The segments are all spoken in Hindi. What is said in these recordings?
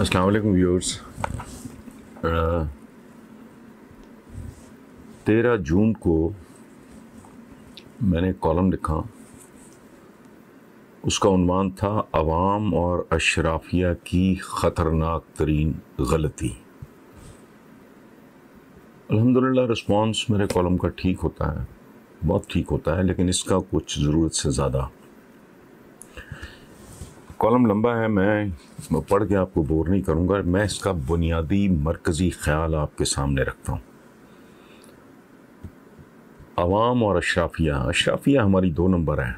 वालेकुम व्यूअर्स तेरह जून को मैंने कॉलम लिखा उसका उनवान था अवाम और अशराफिया की ख़तरनाक तरीन गलती अल्हम्दुलिल्लाह रिस्पांस मेरे कॉलम का ठीक होता है बहुत ठीक होता है लेकिन इसका कुछ ज़रूरत से ज़्यादा कॉलम लंबा है मैं पढ़ के आपको बोर नहीं करूंगा मैं इसका बुनियादी मरकज़ी ख्याल आपके सामने रखता हूँ आवाम और अशराफिया अशराफिया हमारी दो नंबर हैं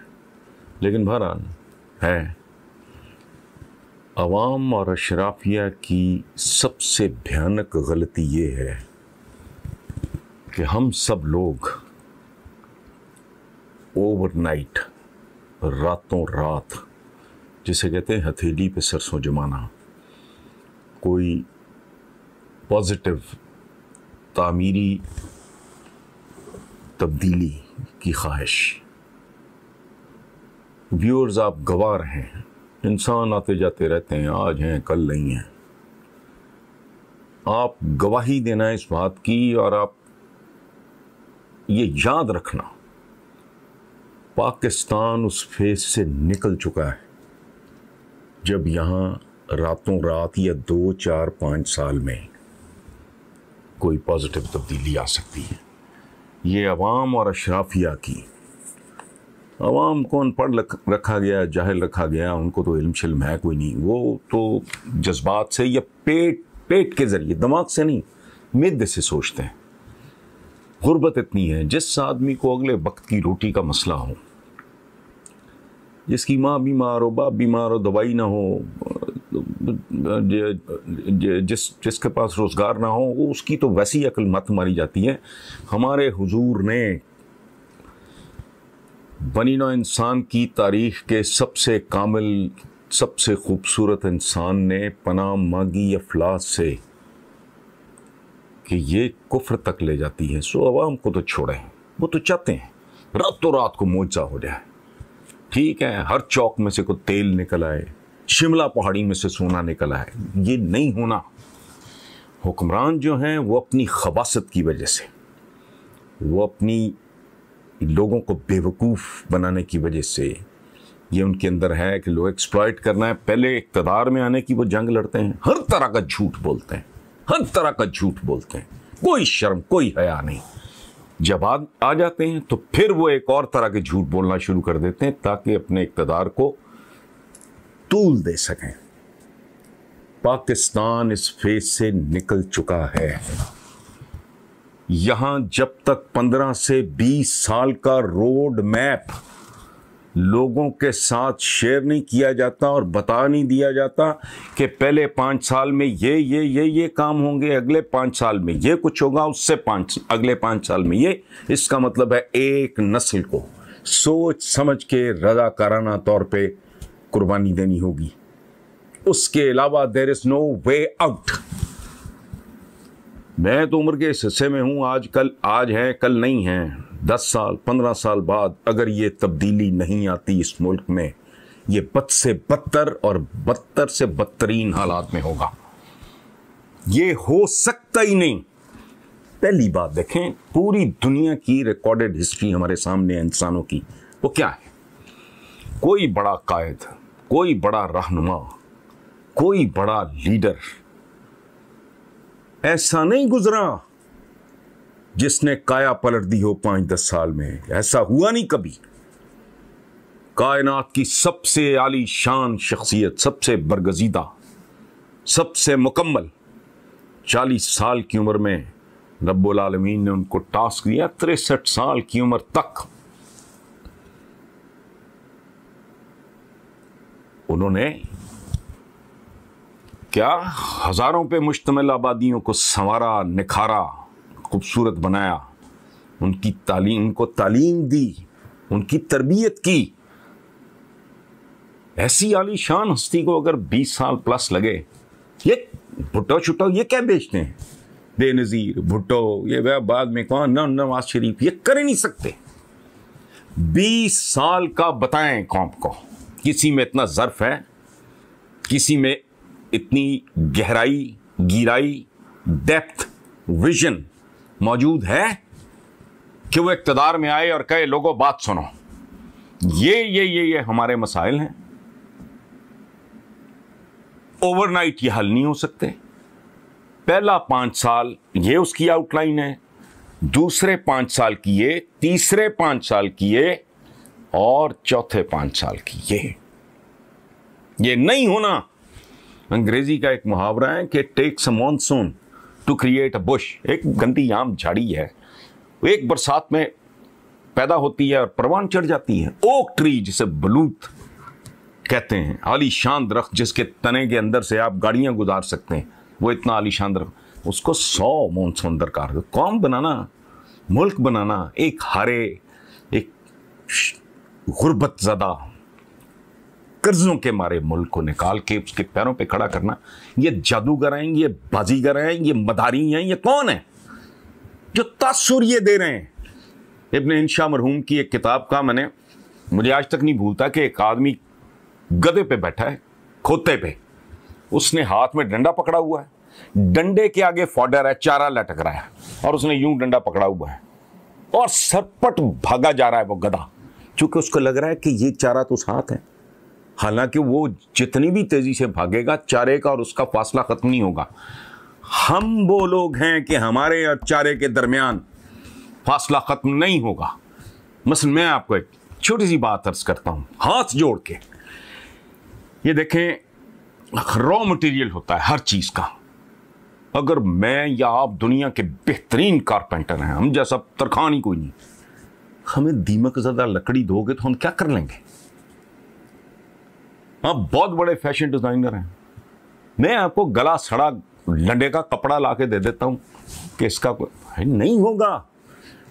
लेकिन बहरहाल है आवाम और अशराफिया की सबसे भयानक गलती ये है कि हम सब लोग ओवरनाइट रातों रात जिसे कहते हैं हथेली पे सरसों जमाना कोई पॉजिटिव तामीरी तब्दीली की ख्वाहिश व्यूअर्स आप गवार हैं इंसान आते जाते रहते हैं आज हैं कल नहीं हैं आप गवाही देना इस बात की और आप ये याद रखना पाकिस्तान उस फेज से निकल चुका है जब यहाँ रातों रात या दो चार पाँच साल में कोई पॉजिटिव तब्दीली आ सकती है ये आवाम और अशराफिया की आवाम को अनपढ़ रखा गया जाहिल रखा गया उनको तो इल्म शिल्म है कोई नहीं वो तो जज्बात से या पेट पेट के ज़रिए दिमाग से नहीं मिद से सोचते हैं गुर्बत इतनी है जिस आदमी को अगले वक्त की रोटी का मसला हो जिसकी माँ बीमार हो बाप बीमार हो दवाई ना हो जिस जिसके पास रोज़गार ना हो उसकी तो वैसी अकल मत मारी जाती है हमारे हुजूर ने बनी ना इंसान की तारीख के सबसे कामिल सबसे खूबसूरत इंसान ने पना मांगी अफलास से कि ये कुफर तक ले जाती है सो आवाम को तो छोड़ें वो तो चाहते हैं रातों रात को मोजा हो जाए ठीक है हर चौक में से कोई तेल निकल आए शिमला पहाड़ी में से सोना निकल आए ये नहीं होना हुक्मरान जो हैं वो अपनी खबासत की वजह से वो अपनी लोगों को बेवकूफ़ बनाने की वजह से ये उनके अंदर है कि लोग एक्सप्लॉयट करना है पहले इकतदार में आने की वो जंग लड़ते हैं हर तरह का झूठ बोलते हैं हर तरह का झूठ बोलते हैं कोई शर्म कोई हया नहीं जब आ, आ जाते हैं तो फिर वो एक और तरह के झूठ बोलना शुरू कर देते हैं ताकि अपने इकतदार को तूल दे सकें पाकिस्तान इस फेस से निकल चुका है यहां जब तक पंद्रह से बीस साल का रोड मैप लोगों के साथ शेयर नहीं किया जाता और बता नहीं दिया जाता कि पहले पाँच साल में ये ये ये ये काम होंगे अगले पाँच साल में ये कुछ होगा उससे पाँच अगले पाँच साल में ये इसका मतलब है एक नस्ल को सोच समझ के रजाकाराना तौर पे कुर्बानी देनी होगी उसके अलावा there is no way out मैं तो उम्र के इस हिस्से में हूँ आज कल आज हैं कल नहीं हैं दस साल पंद्रह साल बाद अगर ये तब्दीली नहीं आती इस मुल्क में ये बद से बदतर और बदतर से बदतरीन हालात में होगा ये हो सकता ही नहीं पहली बात देखें पूरी दुनिया की रिकॉर्डेड हिस्ट्री हमारे सामने है इंसानों की वो क्या है कोई बड़ा कायद कोई बड़ा रहनुमा कोई बड़ा लीडर ऐसा नहीं गुजरा जिसने काया पलट दी हो पांच दस साल में ऐसा हुआ नहीं कभी कायनात की सबसे आली शान शख्सियत सबसे बरगजीदा सबसे मुकम्मल चालीस साल की उम्र में रब्बुल आलमीन ने उनको टास्क दिया तिरसठ साल की उम्र तक उन्होंने क्या हजारों पे मुश्तमिल आबादियों को संवारा निखारा खूबसूरत बनाया उनकी तालीम उनको तालीम दी उनकी तरबियत की ऐसी आलीशान हस्ती को अगर 20 साल प्लस लगे ये भुट्टो छुट्टो ये क्या बेचते हैं बेनज़ीर भुट्टो ये वह बाद में कौन ना नवाज शरीफ ये कर ही नहीं सकते 20 साल का बताएं कौम को किसी में इतना ज़र्फ है किसी में इतनी गहराई गिराई डेप्थ विजन मौजूद है कि वो इकतदार में आए और कहे लोगों बात सुनो ये ये ये ये हमारे मसाइल हैं ओवरनाइट ये हल नहीं हो सकते पहला पांच साल ये उसकी आउटलाइन है दूसरे पांच साल की ये तीसरे पांच साल की ये और चौथे पांच साल की ये ये नहीं होना अंग्रेजी का एक मुहावरा है कि takes monsoon to create a bush एक गंदी आम झाड़ी है एक बरसात में पैदा होती है और परवान चढ़ जाती है ओक ट्री जिसे बलूत कहते हैं आलीशान दरख जिसके तने के अंदर से आप गाड़ियां गुजार सकते हैं वो इतना आलीशान दरख उसको सौ मानसून दरकार कौम बनाना मुल्क बनाना एक हरे एक गुर्बत ज़दा कर्जों के मारे मुल्क को निकाल के उसके पैरों पे खड़ा करना ये जादूगर हैं ये बाजीगर हैं ये मदारी हैं ये कौन है जो तासुर ये दे रहे हैं इबन इंशा मरहूम की एक किताब का मैंने मुझे आज तक नहीं भूलता कि एक आदमी गधे पे बैठा है खोते पे उसने हाथ में डंडा पकड़ा हुआ है डंडे के आगे फॉडर है चारा लटक रहा है और उसने यूं डंडा पकड़ा हुआ है और सरपट भागा जा रहा है वो गधा क्योंकि उसको लग रहा है कि ये चारा तो उस हाथ है हालांकि वो जितनी भी तेज़ी से भागेगा चारे का और उसका फासला ख़त्म नहीं होगा हम वो लोग हैं कि हमारे और चारे के दरमियान फासला ख़त्म नहीं होगा मसल मैं आपको एक छोटी सी बात अर्ज करता हूँ हाथ जोड़ के ये देखें रॉ मटेरियल होता है हर चीज़ का अगर मैं या आप दुनिया के बेहतरीन कारपेंटर हैं हम जैसा तरखान ही कोई नहीं हमें दीमक ज़्यादा लकड़ी दोगे तो हम क्या कर लेंगे हाँ बहुत बड़े फैशन डिज़ाइनर हैं मैं आपको गला सड़ा लंडे का कपड़ा ला के दे देता हूँ कि इसका कोई नहीं होगा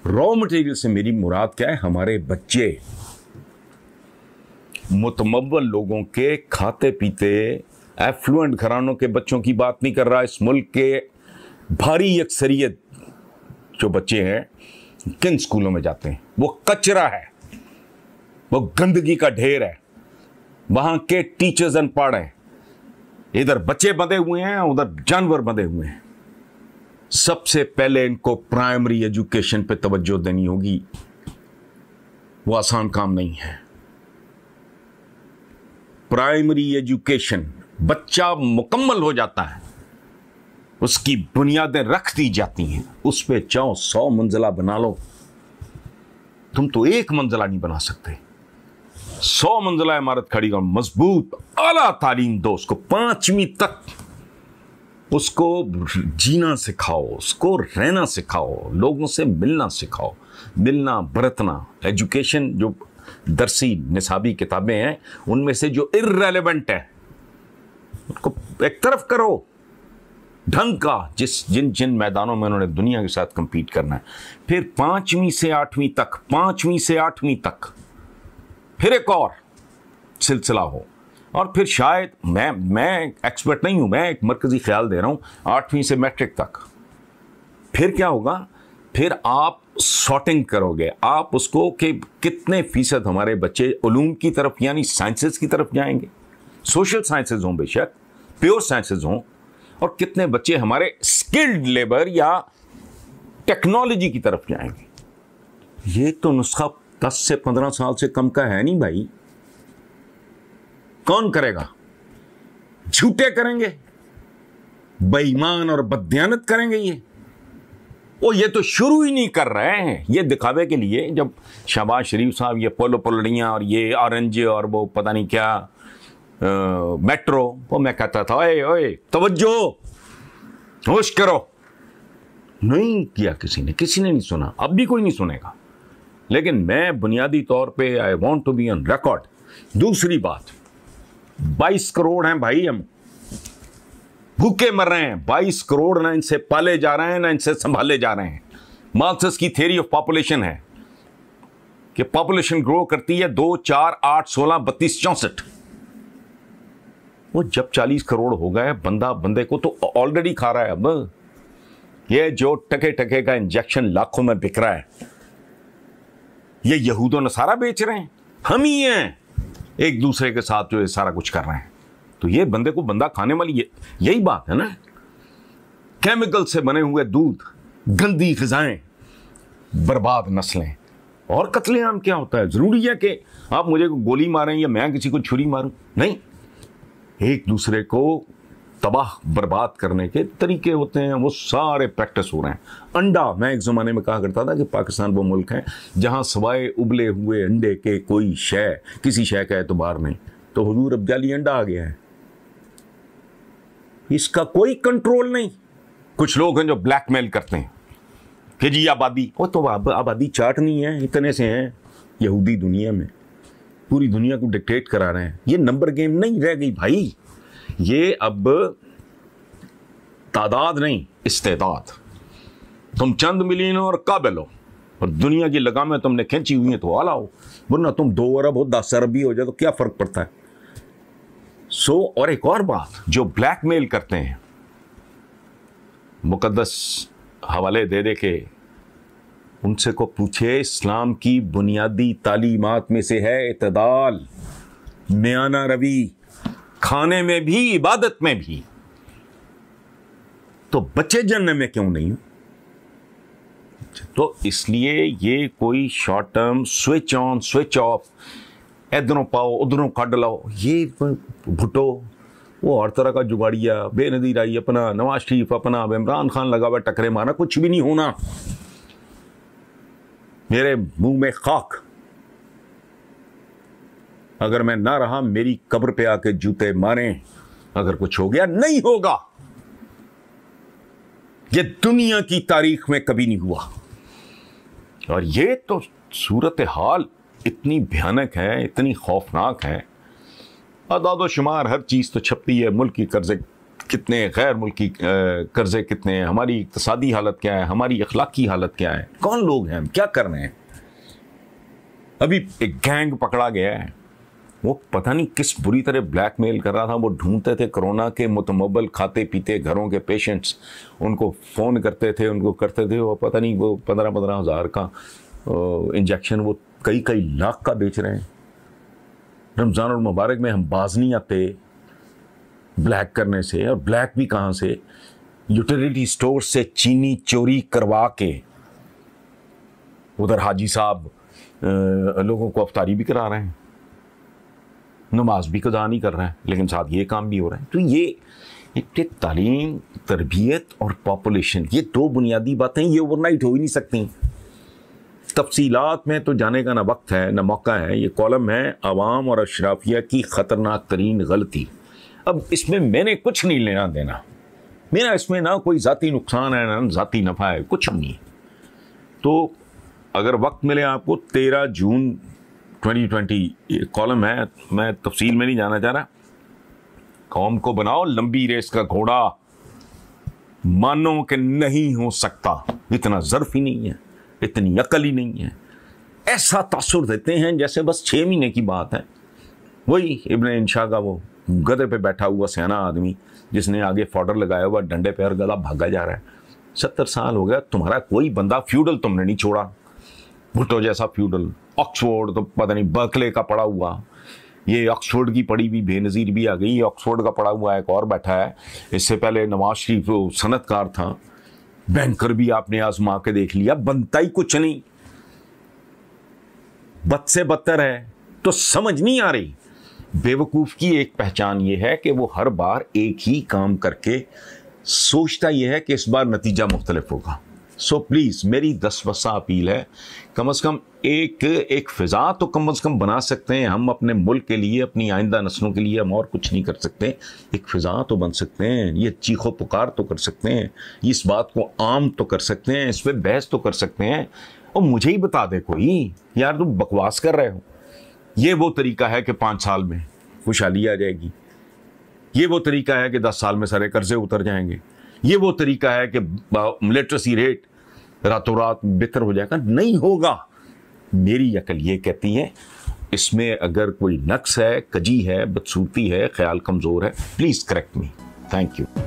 रॉ मटेरियल से मेरी मुराद क्या है हमारे बच्चे मुतमवल लोगों के खाते पीते एफ्लुएंट घरानों के बच्चों की बात नहीं कर रहा इस मुल्क के भारी अक्सरियत जो बच्चे हैं किन स्कूलों में जाते हैं वो कचरा है वो गंदगी का ढेर है वहां के टीचर्स अनपढ़ हैं इधर बच्चे बंधे हुए हैं उधर जानवर बंधे हुए हैं सबसे पहले इनको प्राइमरी एजुकेशन पे तवज्जो देनी होगी वो आसान काम नहीं है प्राइमरी एजुकेशन बच्चा मुकम्मल हो जाता है उसकी बुनियादें रख दी जाती हैं उस पर चाहो सौ मंजिला बना लो तुम तो एक मंजिला नहीं बना सकते सौ मंजिला इमारत खड़ी और मजबूत अला तालीम दो उसको पांचवी तक उसको जीना सिखाओ उसको रहना सिखाओ लोगों से मिलना सिखाओ मिलना बरतना एजुकेशन जो दरसी निसाबी किताबें हैं उनमें से जो इरेलीवेंट है उनको एक तरफ करो ढंग का जिस जिन जिन मैदानों में उन्होंने दुनिया के साथ कंपीट करना है फिर पांचवीं से आठवीं तक पांचवीं से आठवीं तक फिर एक और सिलसिला हो और फिर शायद मैं मैं एक्सपर्ट नहीं हूं मैं एक मरकज़ी ख्याल दे रहा हूं आठवीं से मैट्रिक तक फिर क्या होगा फिर आप शॉर्टिंग करोगे आप उसको कि कितने फीसद हमारे बच्चे उलूम की तरफ यानी साइंसेस की तरफ जाएंगे सोशल साइंसेज हों बेशक प्योर साइंसेज हों और कितने बच्चे हमारे स्किल्ड लेबर या टेक्नोलॉजी की तरफ जाएंगे ये तो नुस्खा दस से पंद्रह साल से कम का है नहीं भाई कौन करेगा झूठे करेंगे बेईमान और बदयानत करेंगे ये वो ये तो शुरू ही नहीं कर रहे हैं ये दिखावे के लिए जब शहबाज शरीफ साहब ये पोलो पोलड़ियाँ और ये ऑरेंज और वो पता नहीं क्या आ, मेट्रो वो मैं कहता था ओए ओए तवज्जो होश करो नहीं किया किसी ने किसी ने नहीं सुना अब भी कोई नहीं सुनेगा लेकिन मैं बुनियादी तौर पे I want to be on record दूसरी बात 22 करोड़ हैं भाई हम भूखे मर रहे हैं 22 करोड़ ना इनसे पाले जा रहे हैं ना इनसे संभाले जा रहे हैं मार्क्स की थेरी ऑफ पॉपुलेशन है कि पॉपुलेशन ग्रो करती है दो चार आठ सोलह बत्तीस चौंसठ वो जब चालीस करोड़ हो गए बंदा बंदे को तो ऑलरेडी खा रहा है अब ये जो टके टके का इंजेक्शन लाखों में बिक रहा है ये यहूद नसारा बेच रहे हैं हम ही हैं एक दूसरे के साथ जो ये सारा कुछ कर रहे हैं तो ये बंदे को बंदा खाने वाली यही बात है ना केमिकल से बने हुए दूध गंदी गजाएं बर्बाद नस्लें और कतलेआम क्या होता है ज़रूरी है कि आप मुझे गोली मारें या मैं किसी को छुरी मारूं नहीं एक दूसरे को तबाह बर्बाद करने के तरीके होते हैं वो सारे प्रैक्टिस हो रहे हैं अंडा मैं एक ज़माने में कहा करता था कि पाकिस्तान वो मुल्क है जहाँ सवाए उबले हुए अंडे के कोई शय किसी शय का एतबार नहीं तो हजूर अब जाली अंडा आ गया है इसका कोई कंट्रोल नहीं कुछ लोग हैं जो ब्लैकमेल करते हैं कि जी आबादी वो तो आबादी चाट नहीं है इतने से हैं यहूदी दुनिया में पूरी दुनिया को डिक्टेट करा रहे हैं ये नंबर गेम नहीं रह गई भाई ये अब तादाद नहीं इस्तेदाद तुम चंद मिलियन और काबिल हो और दुनिया की लगामें तुमने खींची हुई हैं तो आला हो वरना तुम दो अरब हो दस अरब भी हो जाए तो क्या फ़र्क पड़ता है सो और एक और बात जो ब्लैकमेल करते हैं मुकदस हवाले दे दे के उनसे को पूछे इस्लाम की बुनियादी तालीमत में से है इतदाल म्याना रवि खाने में भी इबादत में भी तो बच्चे जन्म में क्यों नहीं तो इसलिए ये कोई short term switch on switch off इधरों पाओ उधरों काट लाओ ये भुटो वो हर तरह का जुगाड़िया बेनदीर आई अपना नवाज शरीफ अपना अब इमरान खान लगा हुआ टकरे मारना कुछ भी नहीं होना मेरे मुंह में खाक अगर मैं ना रहा मेरी कब्र पे आके जूते मारे अगर कुछ हो गया नहीं होगा ये दुनिया की तारीख में कभी नहीं हुआ और ये तो सूरत हाल इतनी भयानक है इतनी खौफनाक है अदाद शुमार हर चीज़ तो छपती है मुल्क की कर्जे कितने गैर मुल्की कर्जे कितने हैं हमारी इकतसादी हालत क्या है हमारी अखलाकी हालत क्या है कौन लोग हैं हम क्या कर रहे हैं अभी एक गैंग पकड़ा गया है वो पता नहीं किस बुरी तरह ब्लैकमेल कर रहा था वो ढूंढते थे कोरोना के मुतमबल खाते पीते घरों के पेशेंट्स उनको फ़ोन करते थे उनको करते थे वो पता नहीं वो पंद्रह पंद्रह हज़ार का इंजेक्शन वो कई कई लाख का बेच रहे हैं रमज़ान और मुबारक में हम बाज नहीं आते ब्लैक करने से और ब्लैक भी कहाँ से यूटिलिटी स्टोर से चीनी चोरी करवा के उधर हाजी साहब लोगों को अफतारी भी करा रहे हैं नमाज भी कदा नहीं कर रहे हैं लेकिन साथ ये काम भी हो रहे हैं तो ये एक तालीम तरबियत और पॉपुलेशन ये दो बुनियादी बातें ये ओवरनाइट हो ही नहीं सकती तफसीलात में तो जाने का ना वक्त है ना मौका है ये कॉलम है आवाम और अशराफिया की ख़तरनाक तरीन गलती अब इसमें मैंने कुछ नहीं लेना देना मेरा इसमें ना कोई ज़ाती नुकसान है ना ज़ाती नफ़ा है कुछ नहीं तो अगर वक्त मिले आपको तेरह जून ट्वेंटी ट्वेंटी कॉलम है मैं तफसील में नहीं जाना चाह रहा कौम को बनाओ लंबी रेस का घोड़ा मानो कि नहीं हो सकता इतना ज़र्फ ही नहीं है इतनी अकल ही नहीं है ऐसा तासुर देते हैं जैसे बस छः महीने की बात है वही इबन इंशा का वो गधे पे बैठा हुआ सियाना आदमी जिसने आगे फॉर्डर लगाया हुआ डंडे पे और गला भागा जा रहा है सत्तर साल हो गया तुम्हारा कोई बंदा फ्यूडल तुमने नहीं छोड़ा भुट्टो जैसा फ्यूडल ऑक्सफोर्ड तो पता नहीं बर्कले का पड़ा हुआ ये ऑक्सफोर्ड की पड़ी हुई बेनज़ीर भी आ गई ऑक्सफोर्ड का पड़ा हुआ एक और बैठा है इससे पहले नवाज शरीफ सनतकार था बैंकर भी आपने आजमा के देख लिया बनता ही कुछ नहीं बद से बदतर है तो समझ नहीं आ रही बेवकूफ़ की एक पहचान यह है कि वो हर बार एक ही काम करके सोचता यह है कि इस बार नतीजा मुख्तलिफ होगा सो प्लीज़ मेरी दस अपील है कम से कम एक एक फ़िज़ा तो कम से कम बना सकते हैं हम अपने मुल्क के लिए अपनी आइंदा नस्लों के लिए हम और कुछ नहीं कर सकते एक फ़िज़ा तो बन सकते हैं ये चीखो पुकार तो कर सकते हैं इस बात को आम तो कर सकते हैं इस पर बहस तो कर सकते हैं और मुझे ही बता दे कोई यार तुम बकवास कर रहे हो ये वो तरीका है कि पाँच साल में खुशहाली आ जाएगी ये वो तरीका है कि दस साल में सारे कर्जे उतर जाएंगे ये वो तरीका है कि लिटरेसी रेट रातों रात बेहतर हो जाएगा नहीं होगा मेरी अकल ये कहती है इसमें अगर कोई नक्स है कजी है बदसूरती है ख्याल कमज़ोर है please correct me thank you